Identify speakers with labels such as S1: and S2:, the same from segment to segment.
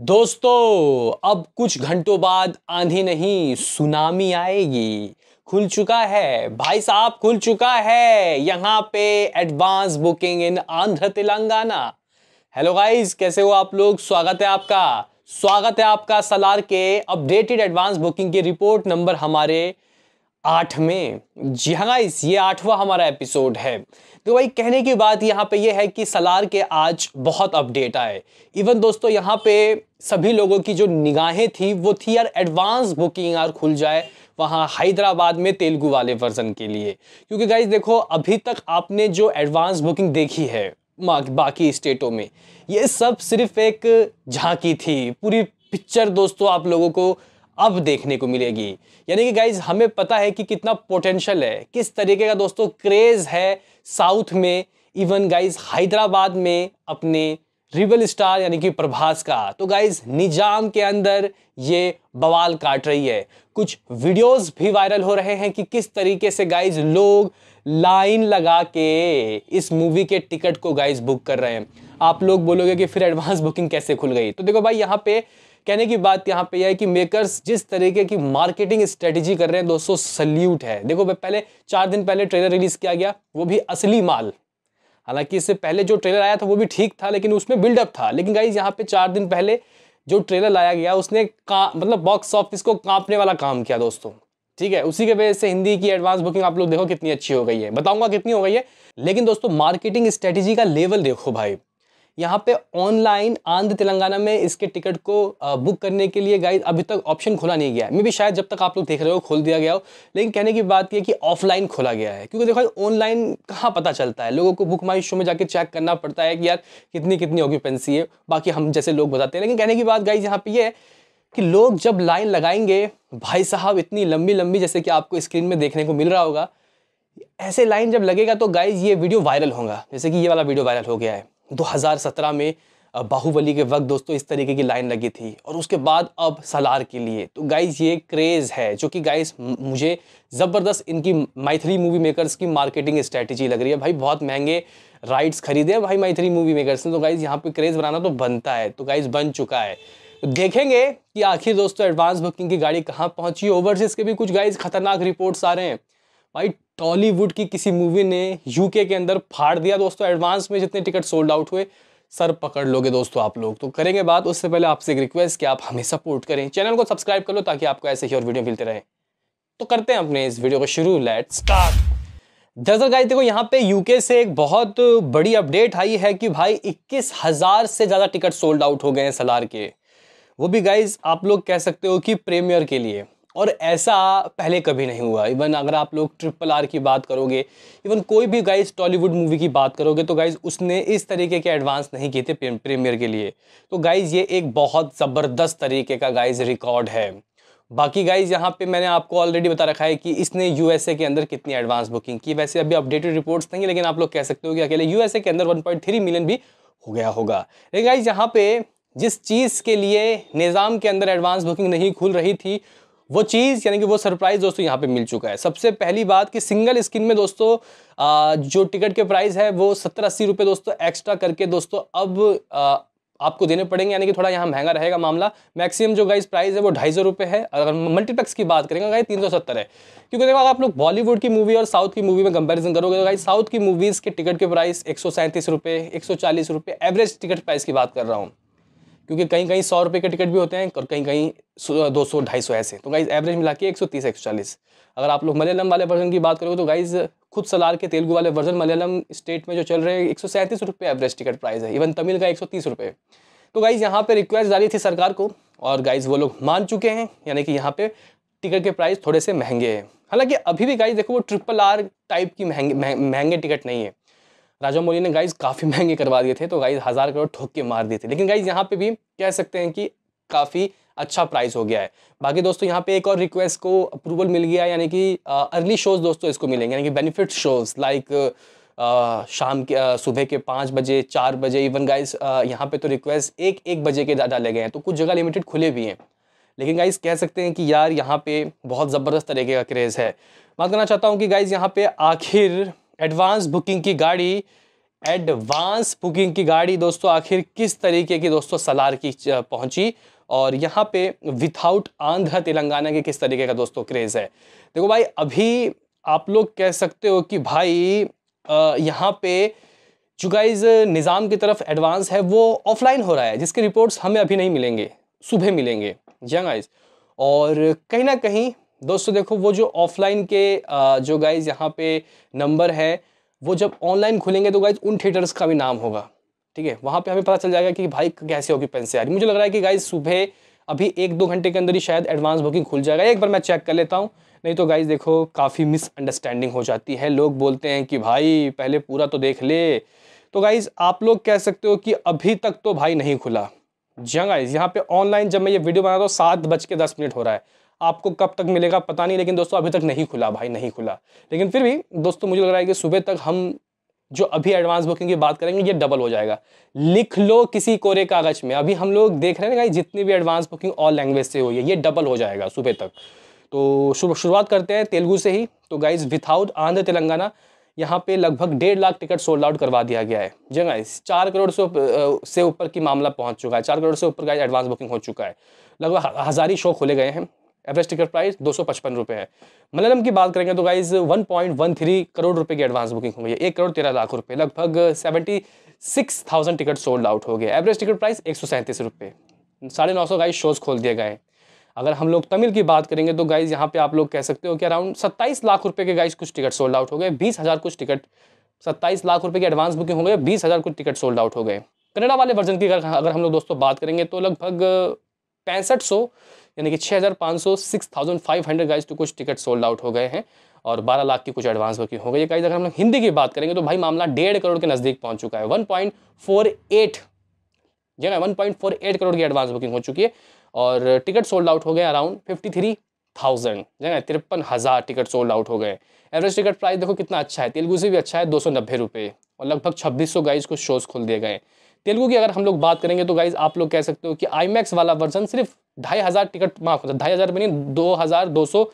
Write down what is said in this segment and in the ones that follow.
S1: दोस्तों अब कुछ घंटों बाद आंधी नहीं सुनामी आएगी खुल चुका है भाई साहब खुल चुका है यहाँ पे advance booking in Andhra Telangana hello guys कैसे हो आप लोग स्वागत है आपका स्वागत है आपका सलार के अपडेटेड एडवांस बुकिंग की रिपोर्ट नंबर हमारे आठ में जी हाँ गाइस ये आठवां हमारा एपिसोड है तो भाई कहने की बात यहाँ पे ये है कि सलार के आज बहुत अपडेट आए इवन दोस्तों यहाँ पे सभी लोगों की जो निगाहें थी वो थी यार एडवांस बुकिंग यार खुल जाए वहाँ हैदराबाद में तेलुगु वाले वर्जन के लिए क्योंकि गाइज देखो अभी तक आपने जो एडवांस बुकिंग देखी है बाकी स्टेटों में ये सब सिर्फ एक झांकी थी पूरी पिक्चर दोस्तों आप लोगों को अब देखने को मिलेगी यानी कि गाइज हमें पता है कि कितना पोटेंशियल है किस तरीके का दोस्तों क्रेज है साउथ में इवन गाइज हैदराबाद में अपने रिवल स्टार यानी कि प्रभास का तो गाइज निजाम के अंदर ये बवाल काट रही है कुछ वीडियोस भी वायरल हो रहे हैं कि किस तरीके से गाइज लोग लाइन लगा के इस मूवी के टिकट को गाइज बुक कर रहे हैं आप लोग बोलोगे कि फिर एडवांस बुकिंग कैसे खुल गई तो देखो भाई यहाँ पे कहने की बात यहाँ पे यह है कि मेकर्स जिस तरीके की मार्केटिंग स्ट्रेटेजी कर रहे हैं दोस्तों सल्यूट है देखो पहले चार दिन पहले ट्रेलर रिलीज किया गया वो भी असली माल हालांकि इससे पहले जो ट्रेलर आया था वो भी ठीक था लेकिन उसमें बिल्डअप था लेकिन गाइज यहाँ पे चार दिन पहले जो ट्रेलर लाया गया उसने का मतलब बॉक्स ऑफिस को कांपने वाला काम किया दोस्तों ठीक है उसी के वजह से हिंदी की एडवांस बुकिंग आप लोग देखो कितनी अच्छी हो गई है बताऊंगा कितनी हो गई है लेकिन दोस्तों मार्केटिंग स्ट्रेटेजी का लेवल देखो भाई यहाँ पे ऑनलाइन आंध्र तेलंगाना में इसके टिकट को बुक करने के लिए गाइज अभी तक ऑप्शन खोला नहीं गया है मे भी शायद जब तक आप लोग देख रहे हो खोल दिया गया हो लेकिन कहने की बात यह कि ऑफलाइन खोला गया है क्योंकि देखो ऑनलाइन कहाँ पता चलता है लोगों को बुक माई शो में जाके चेक करना पड़ता है कि यार कितनी कितनी ऑक्यूपेंसी है बाकी हम जैसे लोग बताते हैं लेकिन कहने की बात गाइज यहाँ पर ये है कि लोग जब लाइन लगाएंगे भाई साहब इतनी लंबी लंबी जैसे कि आपको स्क्रीन में देखने को मिल रहा होगा ऐसे लाइन जब लगेगा तो गाइज ये वीडियो वायरल होगा जैसे कि ये वाला वीडियो वायरल हो गया है 2017 में बाहुबली के वक्त दोस्तों इस तरीके की लाइन लगी थी और उसके बाद अब सलार के लिए तो गाइज ये क्रेज़ है जो कि गाइज मुझे ज़बरदस्त इनकी मैथिली मूवी मेकर्स की मार्केटिंग स्ट्रेटजी लग रही है भाई बहुत महंगे राइट्स खरीदे भाई मैथिली मूवी मेकर्स ने तो गाइज यहाँ पे क्रेज़ बनाना तो बनता है तो गाइज बन चुका है तो देखेंगे कि आखिर दोस्तों एडवांस बुकिंग की गाड़ी कहाँ पहुँची ओवरसीज के भी कुछ गाइज खतरनाक रिपोर्ट्स आ रहे हैं भाई टॉलीवुड की किसी मूवी ने यूके के अंदर फाड़ दिया दोस्तों एडवांस में जितने टिकट सोल्ड आउट हुए सर पकड़ लोगे दोस्तों आप लोग तो करेंगे बात उससे पहले आपसे एक रिक्वेस्ट कि आप हमें सपोर्ट करें चैनल को सब्सक्राइब कर लो ताकि आपको ऐसे ही और वीडियो मिलते रहे तो करते हैं अपने इस वीडियो को शुरू लेट स्टार्ट दरअसल गाइस देखो यहाँ पे यूके से एक बहुत बड़ी अपडेट आई है कि भाई इक्कीस हज़ार से ज़्यादा टिकट सोल्ड आउट हो गए हैं सलार के वो भी गाइज आप लोग कह सकते हो कि प्रीमियर के लिए और ऐसा पहले कभी नहीं हुआ इवन अगर आप लोग ट्रिपल आर की बात करोगे इवन कोई भी गाइज टॉलीवुड मूवी की बात करोगे तो गाइज उसने इस तरीके के एडवांस नहीं किए थे प्रीमियर के लिए तो गाइज ये एक बहुत ज़बरदस्त तरीके का गाइज रिकॉर्ड है बाकी गाइज यहाँ पे मैंने आपको ऑलरेडी बता रखा है कि इसने यू के अंदर कितनी एडवांस बुकिंग की वैसे अभी अपडेटेड रिपोर्ट्स नहीं लेकिन आप लोग कह सकते हो कि अकेले यू के अंदर वन मिलियन भी हो गया होगा लेकिन गाइज यहाँ पर जिस चीज़ के लिए निज़ाम के अंदर एडवांस बुकिंग नहीं खुल रही थी वो चीज़ यानी कि वो सरप्राइज़ दोस्तों यहाँ पे मिल चुका है सबसे पहली बात कि सिंगल स्क्रीन में दोस्तों जो टिकट के प्राइस है वो सत्तर अस्सी रुपये दोस्तों एक्स्ट्रा करके दोस्तों अब आपको देने पड़ेंगे यानी कि थोड़ा यहाँ महंगा रहेगा मामला मैक्सिमम जो गाइस प्राइस है वो ढाई सौ रुपये है अगर मल्टीप्लेक्स की बात करेंगे गाइस तीन सौ सत्तर है क्योंकि देखो अगर आप लोग बॉलीवुड की मूवी और साउथ की मूवी में कंपैरिजन करोगे तो गाइस साउथ की मूवीज़ के टिकट के प्राइस एक सौ सैंतीस रुपये एक सौ चालीस रुपये एवरेज टिकट प्राइस की बात कर रहा हूँ क्योंकि कहीं कहीं सौ रुपये के टिकट भी होते हैं और कहीं कहीं दो सौ ढाई सौ ऐसे तो गाइज एवरेज मिला के एक सौ तीस एक सौ चालीस अगर आप लोग मलयालम वाले वर्जन की बात करोगे तो गाइज खुद सलार के तेलुगू वाले वर्जन मलयालम स्टेट में जो चल रहे हैं एक सौ सैंतीस रुपये एवरेज टिकट प्राइस है इवन तमिल का एक सौ तीस रुपये तो गाइज़ यहाँ पर रिक्वेस्ट डाली थी सरकार को और गाइज़ वो लोग मान चुके हैं यानी कि यहाँ पर टिकट के प्राइस थोड़े से महंगे हैं हालांकि अभी भी गाइज देखो वो ट्रिपल आर टाइप की महंगे महंगे टिकट नहीं है राजा मौली ने गाइज काफ़ी महंगे करवा दिए थे तो गाइज हज़ार करोड़ ठोक के मार दिए थे लेकिन गाइज यहाँ पे भी कह सकते हैं कि काफ़ी अच्छा प्राइस हो गया है बाकी दोस्तों यहाँ पे एक और रिक्वेस्ट को अप्रूवल मिल गया यानी कि अर्ली शोज़ दोस्तों इसको मिलेंगे यानी कि बेनिफिट शोज़ लाइक शाम के सुबह के पाँच बजे चार बजे इवन गाइज़ यहाँ पे तो रिक्वेस्ट एक एक बजे के डाले गए हैं तो कुछ जगह लिमिटेड खुले भी हैं लेकिन गाइज़ कह सकते हैं कि यार यहाँ पे बहुत ज़बरदस्त तरीके का क्रेज़ है बात करना चाहता हूँ कि गाइज़ यहाँ पे आखिर एडवांस बुकिंग की गाड़ी एडवांस बुकिंग की गाड़ी दोस्तों आखिर किस तरीके की दोस्तों सलार की पहुंची और यहाँ पे विथआउट आंध्र तेलंगाना के किस तरीके का दोस्तों क्रेज़ है देखो भाई अभी आप लोग कह सकते हो कि भाई यहाँ पे चुकाइज़ निज़ाम की तरफ एडवांस है वो ऑफलाइन हो रहा है जिसके रिपोर्ट्स हमें अभी नहीं मिलेंगे सुबह मिलेंगे जी गाइज और कहीं ना कहीं दोस्तों देखो वो जो ऑफलाइन के जो गाइज यहाँ पे नंबर है वो जब ऑनलाइन खुलेंगे तो गाइज उन थिएटर्स का भी नाम होगा ठीक है वहाँ पे हमें पता चल जाएगा कि भाई कैसे होगी ऑक्यूपेंसी आ रही मुझे लग रहा है कि गाइज सुबह अभी एक दो घंटे के अंदर ही शायद एडवांस बुकिंग खुल जाएगा एक बार मैं चेक कर लेता हूँ नहीं तो गाइज देखो काफ़ी मिसअंडरस्टैंडिंग हो जाती है लोग बोलते हैं कि भाई पहले पूरा तो देख ले तो गाइज आप लोग कह सकते हो कि अभी तक तो भाई नहीं खुला जी हाँ गाइज यहाँ पे ऑनलाइन जब मैं ये वीडियो बना रहा हूँ सात बज के दस मिनट हो रहा है आपको कब तक मिलेगा पता नहीं लेकिन दोस्तों अभी तक नहीं खुला भाई नहीं खुला लेकिन फिर भी दोस्तों मुझे लग रहा है कि सुबह तक हम जो अभी एडवांस बुकिंग की बात करेंगे ये डबल हो जाएगा लिख लो किसी कोरे कागज में अभी हम लोग देख रहे हैं ना जितनी भी एडवांस बुकिंग ऑल लैंग्वेज से हुई है ये डबल हो जाएगा सुबह तक तो शुरुआत करते हैं तेलुगू से ही तो गाइज़ विथआउट आंध्र तेलंगाना यहाँ पे लगभग डेढ़ लाख टिकट सोल्ड आउट करवा दिया गया है जी गाइज चार करोड़ से से ऊपर की मामला पहुँच चुका है चार करोड़ से ऊपर का एडवांस बुकिंग हो चुका है लगभग हज़ारी शो खोले गए हैं एवरेज टिकट प्राइस दो सौ पचपन रुपये है मलयालम की बात करेंगे तो guys one point one three crore रुपए की एडवांस बुकिंग होंगी एक करोड़ तेरह लाख रुपए लगभग seventy six thousand ticket sold out हो गए एवरेज टिकट प्राइस एक सौ सैंतीस रुपये साढ़े नौ सौ गाइज शोज़ खोल दिए गए अगर हम लोग तमिल की बात करेंगे तो गाइज यहाँ पे आप लोग कह सकते हो कि अराउंड सत्ताईस लाख रुपये के गाइज कुछ टिकट सोल्ड आउट हो गए बीस हज़ार कुछ टिकट सत्ताईस लाख रुपये की एडवांस बुकिंग हो गए बीस हज़ार कुछ टिकट सोल्ड आउट हो गए कनाडा वाले वर्जन की अगर हम लोग दोस्तों बात करेंगे तो लगभग पैंसठ सौ यानी कि छः हज़ार पाँच सौ six thousand five hundred guys to कुछ टिकट सोल्ड आउट हो गए हैं और बारह लाख की कुछ एडवांस बुकिंग हो गई है गाइज अगर हम लोग हिंदी की बात करेंगे तो भाई मामला डेढ़ करोड़ के नज़दीक पहुँच चुका है वन पॉइंट फोर एट जगह one point four eight crore की एडवांस बुकिंग हो चुकी है और टिकट सोल्ड आउट हो गए अराउंड फिफ्टी थ्री थाउजेंड जगह तिरपन हज़ार टिकट सोल्ड आउट हो गए एवरेज टिकट प्राइस देखो कितना अच्छा है तेलुगु से भी अच्छा है दो सौ नब्बे रुपये और लगभग छब्बीस सौ गाइज को शोज़ खोल दिए गए तेलुगू की अगर हम लोग बात करेंगे तो गाइज आप लोग कह सकते हो कि आई वाला वर्जन सिर्फ ढाई हज़ार टिकट माफ होता ढाई हज़ार में नहीं दो हज़ार दो सौ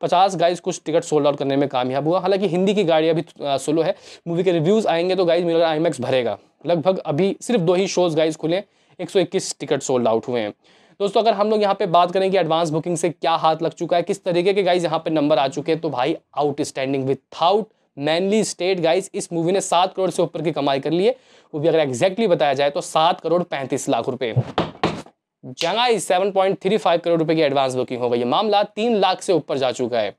S1: पचास गाइज कुछ टिकट सोल्ड आउट करने में कामयाब हुआ हालांकि हिंदी की गाड़ी अभी सोलो है मूवी के रिव्यूज़ आएंगे तो गाइज मेरा आई भरेगा लगभग अभी सिर्फ दो ही शोज़ गाइज खुले इक्कीस टिकट सोल्ड आउट हुए हैं दोस्तों अगर हम लोग यहाँ पे बात करें कि एडवांस बुकिंग से क्या हाथ लग चुका है किस तरीके के गाइज यहाँ पे नंबर आ चुके हैं तो भाई out with without mainly state guys इस मूवी ने सात करोड़ से ऊपर की कमाई कर ली है वो भी अगर एग्जैक्टली बताया जाए तो सात करोड़ पैंतीस लाख रुपए जंगा इस seven point three five crore रुपए की एडवांस बुकिंग हो गई है मामला तीन लाख से ऊपर जा चुका है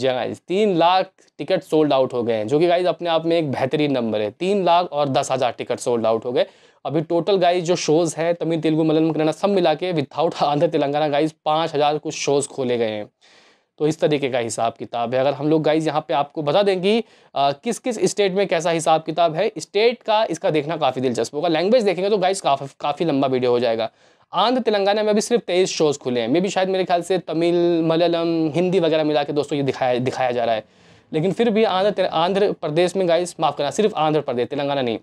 S1: जंगा इस तीन लाख टिकट सोल्ड आउट हो गए हैं जो कि गाइज अपने आप में एक बेहतरीन नंबर है तीन लाख और दस हज़ार टिकट सोल्ड आउट हो गए अभी टोटल गाइज जो शोज़ हैं तमिल तेलुगु मलयालम कन्नड़ा सब मिला के विदाउट आंध्र तेलंगाना गाइज पाँच कुछ शोज़ खोले गए हैं तो इस तरीके का हिसाब किताब है अगर हम लोग गाइज यहाँ पे आपको बता दें कि आ, किस किस स्टेट में कैसा हिसाब किताब है स्टेट का इसका देखना काफ़ी दिलचस्प होगा लैंग्वेज देखेंगे तो गाइज काफ़ी काफ़ी लंबा वीडियो हो जाएगा आंध्र तेलंगाना में अभी सिर्फ तेईस शोज़ खुले हैं मे भी शायद मेरे ख्याल से तमिल मलयालम हिंदी वगैरह मिला के दोस्तों ये दिखाया दिखाया जा रहा है लेकिन फिर भी आंध्र आंध्र प्रदेश में गाइस माफ़ करना सिर्फ आंध्र प्रदेश तेलंगाना नहीं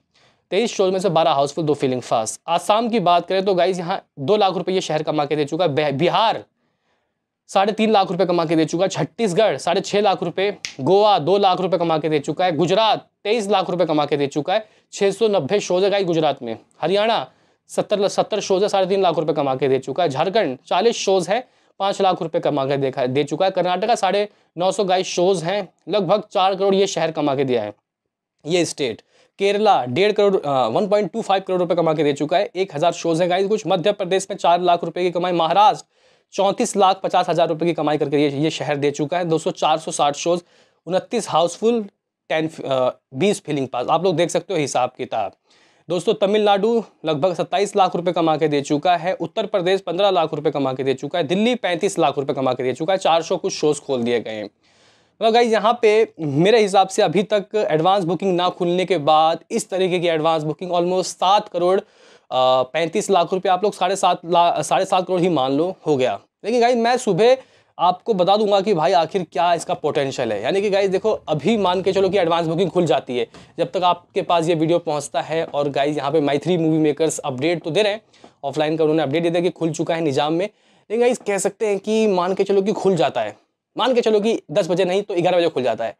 S1: तेईस शोज में से बारह हाउसफुल दो फीलिंग फास्ट आसाम की बात करें तो गाइज यहाँ दो लाख रुपये शहर कमा के दे चुका बिहार साढ़े तीन लाख रुपए कमा के दे चुका है छत्तीसगढ़ साढ़े छः लाख रुपए गोवा दो लाख रुपए कमा के दे चुका है गुजरात तेईस लाख रुपए कमा के दे चुका है छः सौ नब्बे शोज है गुजरात में हरियाणा सत्तर सत्तर शोज है साढ़े तीन लाख रुपए कमा के दे चुका है झारखंड चालीस शोज है पाँच लाख रुपए कमा के देखा दे चुका है कर्नाटका साढ़े नौ सौ गाइस शोज हैं लगभग चार करोड़ ये शहर कमा के दिया है ये स्टेट केरला डेढ़ crore one point two five crore रुपए कमा के दे चुका है एक हज़ार शोज हैं गाई कुछ मध्य प्रदेश में चार लाख रुपए की कमाई महाराष्ट्र चौंतीस लाख पचास हज़ार रुपये की कमाई करके ये ये शहर दे चुका है दोस्तों चार सौ साठ शोज उनतीस हाउसफुल टेन बीस फीलिंग पास आप लोग देख सकते हो हिसाब किताब दोस्तों तमिलनाडु लगभग सत्ताईस लाख रुपए कमा के दे चुका है उत्तर प्रदेश पंद्रह लाख रुपए कमा के दे चुका है दिल्ली पैंतीस लाख रुपए कमा के दे चुका है चार सौ कुछ शोज़ खोल दिए गए हैं मतलब तो गाइज यहाँ पे मेरे हिसाब से अभी तक एडवांस बुकिंग ना खुलने के बाद इस तरीके की एडवांस बुकिंग ऑलमोस्ट सात करोड़ पैंतीस लाख रुपये आप लोग साढ़े सात लाख साढ़े सात करोड़ ही मान लो हो गया लेकिन गाई मैं सुबह आपको बता दूंगा कि भाई आखिर क्या इसका पोटेंशियल है यानी कि गाइज देखो अभी मान के चलो कि एडवांस बुकिंग खुल जाती है जब तक आपके पास ये वीडियो पहुंचता है और गाइज यहाँ पे Mythri movie makers update तो दे रहे हैं ऑफलाइन का उन्होंने अपडेट दे दिया कि खुल चुका है निज़ाम में लेकिन गाइज कह सकते हैं कि मान के चलो कि खुल जाता है मान के चलो कि दस बजे नहीं तो ग्यारह बजे खुल जाता है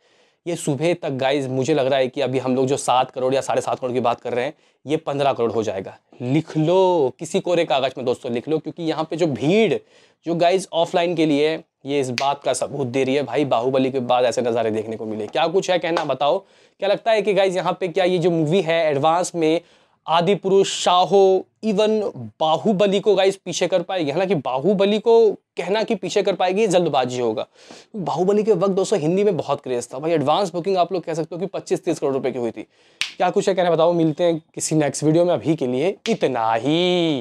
S1: ये सुबह तक गाइज मुझे लग रहा है कि अभी हम लोग जो सात करोड़ या साढ़े सात करोड़ की बात कर रहे हैं ये पंद्रह करोड़ हो जाएगा लिख लो किसी कोरे कागज में दोस्तों लिख लो क्योंकि यहाँ पे जो भीड़ जो गाइज ऑफलाइन के लिए ये इस बात का सबूत दे रही है भाई बाहुबली के बाद ऐसे नज़ारे देखने को मिले क्या कुछ है कहना बताओ क्या लगता है कि गाइज यहाँ पे क्या ये जो मूवी है एडवांस में आदि पुरुष शाहो इवन बाहुबली को गाइस पीछे कर पाएगी हालांकि बाहुबली को कहना कि पीछे कर पाएगी ये जल्दबाजी होगा बाहुबली के वक्त दोस्तों हिंदी में बहुत क्रेज था भाई एडवांस बुकिंग आप लोग कह सकते हो कि 25-30 करोड़ रुपए की हुई थी क्या कुछ है कहना बताओ मिलते हैं किसी नेक्स्ट वीडियो में अभी के लिए इतना ही